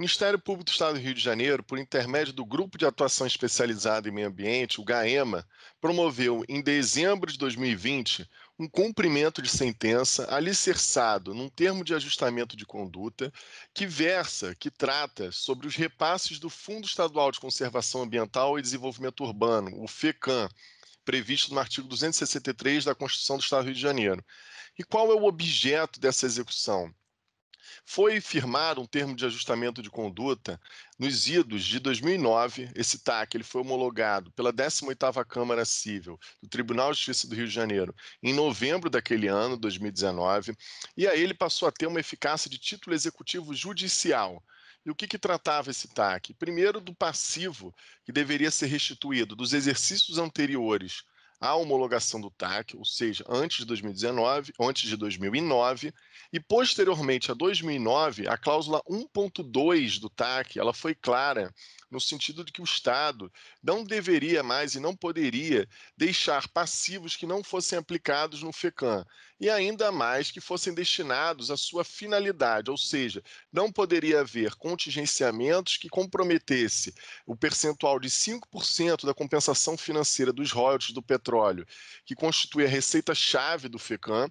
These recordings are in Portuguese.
Ministério Público do Estado do Rio de Janeiro, por intermédio do Grupo de Atuação Especializada em Meio Ambiente, o GAEMA, promoveu em dezembro de 2020 um cumprimento de sentença alicerçado num termo de ajustamento de conduta que versa, que trata sobre os repasses do Fundo Estadual de Conservação Ambiental e Desenvolvimento Urbano, o FECAM, previsto no artigo 263 da Constituição do Estado do Rio de Janeiro. E qual é o objeto dessa execução? Foi firmado um termo de ajustamento de conduta nos idos de 2009. Esse TAC ele foi homologado pela 18ª Câmara Civil do Tribunal de Justiça do Rio de Janeiro em novembro daquele ano, 2019, e aí ele passou a ter uma eficácia de título executivo judicial. E o que, que, tratava esse TAC? Primeiro, do passivo que deveria ser restituído dos exercícios anteriores a homologação do TAC, ou seja, antes de 2019, antes de 2009, e posteriormente a 2009, a cláusula 1.2 do TAC, ela foi clara no sentido de que o Estado não deveria mais e não poderia deixar passivos que não fossem aplicados no FECAM, e ainda mais que fossem destinados à sua finalidade, ou seja, não poderia haver contingenciamentos que comprometesse o percentual de 5% da compensação financeira dos royalties do petróleo, que constitui a receita-chave do FECAM,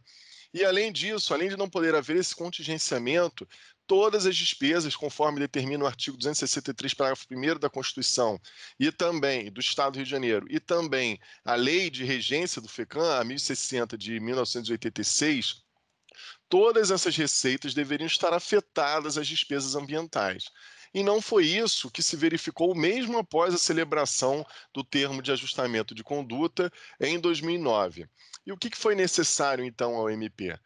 e além disso, além de não poder haver esse contingenciamento, todas as despesas, conforme determina o artigo 263, parágrafo 1 da Constituição, e também do Estado do Rio de Janeiro, e também a Lei de Regência do FECAM, a 1060 de 1986, todas essas receitas deveriam estar afetadas às despesas ambientais. E não foi isso que se verificou mesmo após a celebração do termo de ajustamento de conduta em 2009. E o que, foi necessário, então, ao MP?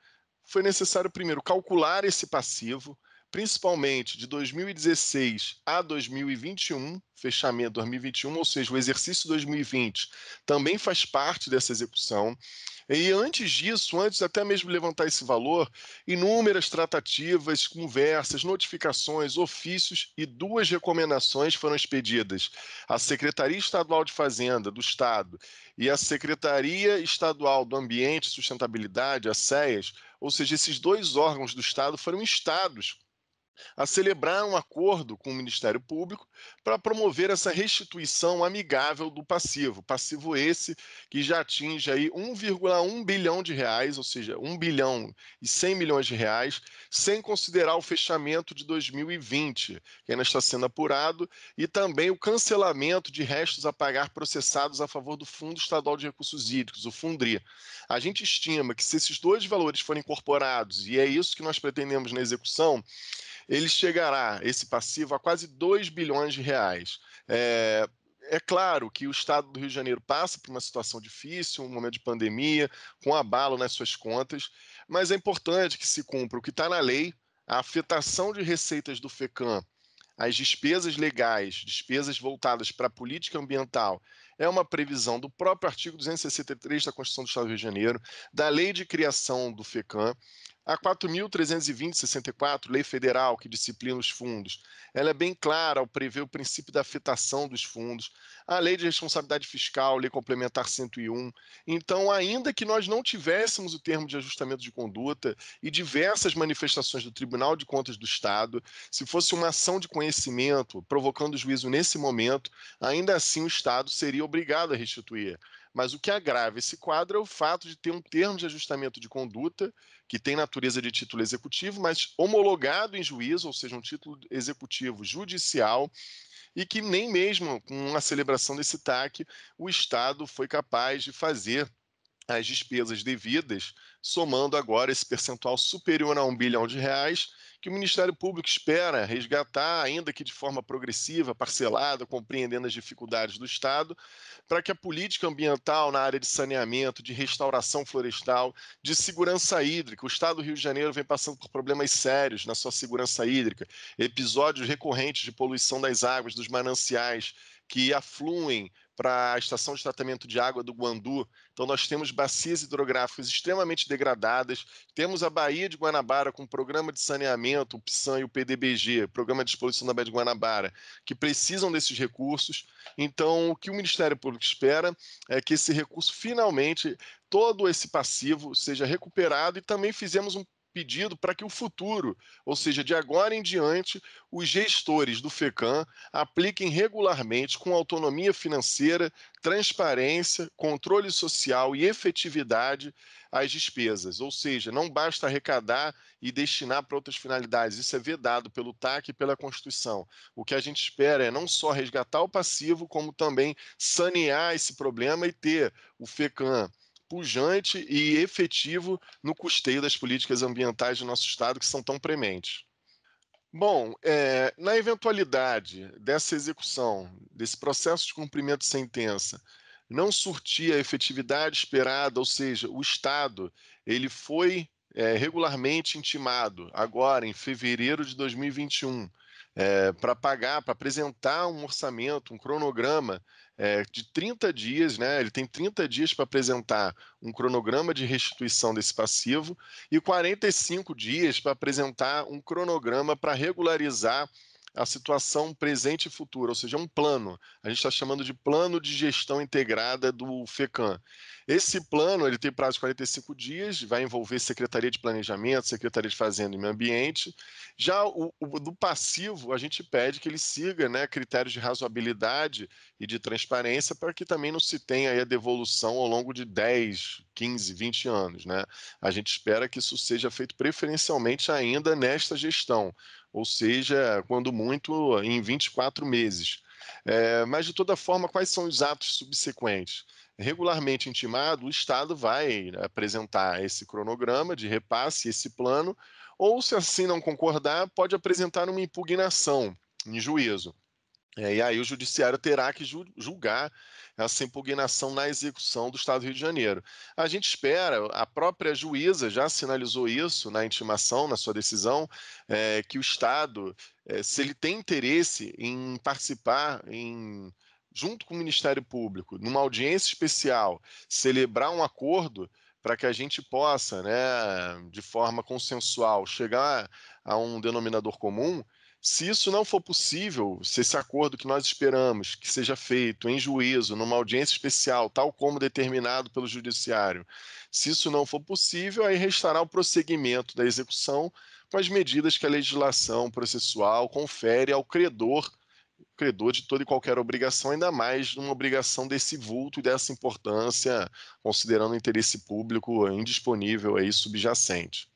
Foi necessário, primeiro, calcular esse passivo, principalmente de 2016 a 2021, fechamento 2021, ou seja, o exercício 2020 também faz parte dessa execução. E antes disso, antes até mesmo levantar esse valor, inúmeras tratativas, conversas, notificações, ofícios e duas recomendações foram expedidas à Secretaria Estadual de Fazenda do Estado e à Secretaria Estadual do Ambiente e Sustentabilidade, a SEAS, ou seja, esses dois órgãos do Estado foram instados a celebrar um acordo com o Ministério Público para promover essa restituição amigável do passivo. Passivo esse que já atinge aí 1,1 bilhão de reais, ou seja, 1 bilhão e 100 milhões de reais, sem considerar o fechamento de 2020, que ainda está sendo apurado, e também o cancelamento de restos a pagar processados a favor do Fundo Estadual de Recursos Hídricos, o Fundri. A gente estima que se esses dois valores forem incorporados, e é isso que nós pretendemos na execução, ele chegará, esse passivo, a quase 2 bilhões de reais. É, é claro que o estado do Rio de Janeiro passa por uma situação difícil, um momento de pandemia, com abalo nas suas contas, mas é importante que se cumpra o que está na lei, a afetação de receitas do FECAM, as despesas legais, despesas voltadas para a política ambiental, é uma previsão do próprio artigo 263 da Constituição do Estado do Rio de Janeiro, da lei de criação do FECAM, a 4.320-64, lei federal que disciplina os fundos, ela é bem clara ao prever o princípio da afetação dos fundos, a lei de responsabilidade fiscal, lei complementar 101. Então, ainda que nós não tivéssemos o termo de ajustamento de conduta e diversas manifestações do Tribunal de Contas do Estado, se fosse uma ação de conhecimento provocando juízo nesse momento, ainda assim o Estado seria obrigado a restituir. Mas o que agrava esse quadro é o fato de ter um termo de ajustamento de conduta, que tem natureza de título executivo, mas homologado em juízo, ou seja, um título executivo judicial, e que nem mesmo com a celebração desse TAC o Estado foi capaz de fazer as despesas devidas, somando agora esse percentual superior a um bilhão de reais, que o Ministério Público espera resgatar, ainda que de forma progressiva, parcelada, compreendendo as dificuldades do Estado, para que a política ambiental na área de saneamento, de restauração florestal, de segurança hídrica, o Estado do Rio de Janeiro vem passando por problemas sérios na sua segurança hídrica, episódios recorrentes de poluição das águas, dos mananciais que afluem para a estação de tratamento de água do Guandu. Então, nós temos bacias hidrográficas extremamente degradadas, temos a Baía de Guanabara com o programa de saneamento, o PSAN e o PDBG, Programa de Exposição da Baía de Guanabara, que precisam desses recursos. Então, o que o Ministério Público espera é que esse recurso, finalmente, todo esse passivo seja recuperado e também fizemos um pedido para que o futuro, ou seja, de agora em diante, os gestores do FECAM apliquem regularmente, com autonomia financeira, transparência, controle social e efetividade, as despesas. Ou seja, não basta arrecadar e destinar para outras finalidades. Isso é vedado pelo TAC e pela Constituição. O que a gente espera é não só resgatar o passivo, como também sanear esse problema e ter o FECAM pujante e efetivo no custeio das políticas ambientais do nosso Estado, que são tão prementes. Bom, é, na eventualidade dessa execução, desse processo de cumprimento de sentença, não surtir a efetividade esperada, ou seja, o Estado ele foi é, regularmente intimado agora em fevereiro de 2021 é, para pagar, para apresentar um orçamento, um cronograma é, de 30 dias, né? Ele tem 30 dias para apresentar um cronograma de restituição desse passivo e 45 dias para apresentar um cronograma para regularizar a situação presente e futura, ou seja, é um plano. A gente está chamando de plano de gestão integrada do FECAM. Esse plano ele tem prazo de 45 dias, vai envolver Secretaria de Planejamento, Secretaria de Fazenda e Meio Ambiente. Já o, o do passivo, a gente pede que ele siga né, critérios de razoabilidade e de transparência para que também não se tenha a devolução ao longo de 10, 15, 20 anos. Né? A gente espera que isso seja feito preferencialmente ainda nesta gestão ou seja, quando muito, em 24 meses. É, mas, de toda forma, quais são os atos subsequentes? Regularmente intimado, o Estado vai apresentar esse cronograma de repasse, esse plano, ou, se assim não concordar, pode apresentar uma impugnação em juízo. É, e aí o judiciário terá que julgar essa impugnação na execução do Estado do Rio de Janeiro. A gente espera, a própria juíza já sinalizou isso na intimação, na sua decisão, é, que o Estado, é, se ele tem interesse em participar, em junto com o Ministério Público, numa audiência especial, celebrar um acordo para que a gente possa, né, de forma consensual, chegar a um denominador comum, se isso não for possível, se esse acordo que nós esperamos que seja feito em juízo, numa audiência especial, tal como determinado pelo Judiciário, se isso não for possível, aí restará o prosseguimento da execução com as medidas que a legislação processual confere ao credor, credor de toda e qualquer obrigação, ainda mais numa obrigação desse vulto e dessa importância, considerando o interesse público indisponível aí subjacente.